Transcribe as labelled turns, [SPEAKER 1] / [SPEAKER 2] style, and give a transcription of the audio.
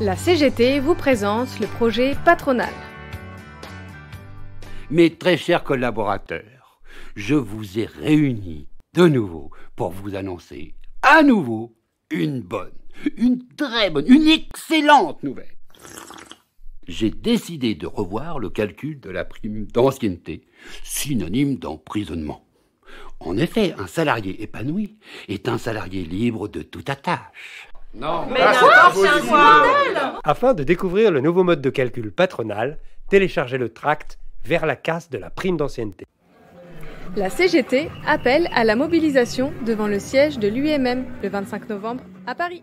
[SPEAKER 1] La CGT vous présente le projet patronal.
[SPEAKER 2] Mes très chers collaborateurs, je vous ai réunis de nouveau pour vous annoncer à nouveau une bonne,
[SPEAKER 3] une très bonne, une excellente nouvelle.
[SPEAKER 2] J'ai décidé de revoir le calcul de la prime d'ancienneté, synonyme d'emprisonnement. En effet, un salarié
[SPEAKER 4] épanoui est un salarié libre de toute attache.
[SPEAKER 3] Non,
[SPEAKER 1] mais ah,
[SPEAKER 4] Afin de découvrir le nouveau mode de calcul patronal, téléchargez le tract vers la casse de la prime d'ancienneté.
[SPEAKER 5] La CGT appelle à la mobilisation devant le siège de l'UMM le 25 novembre à Paris.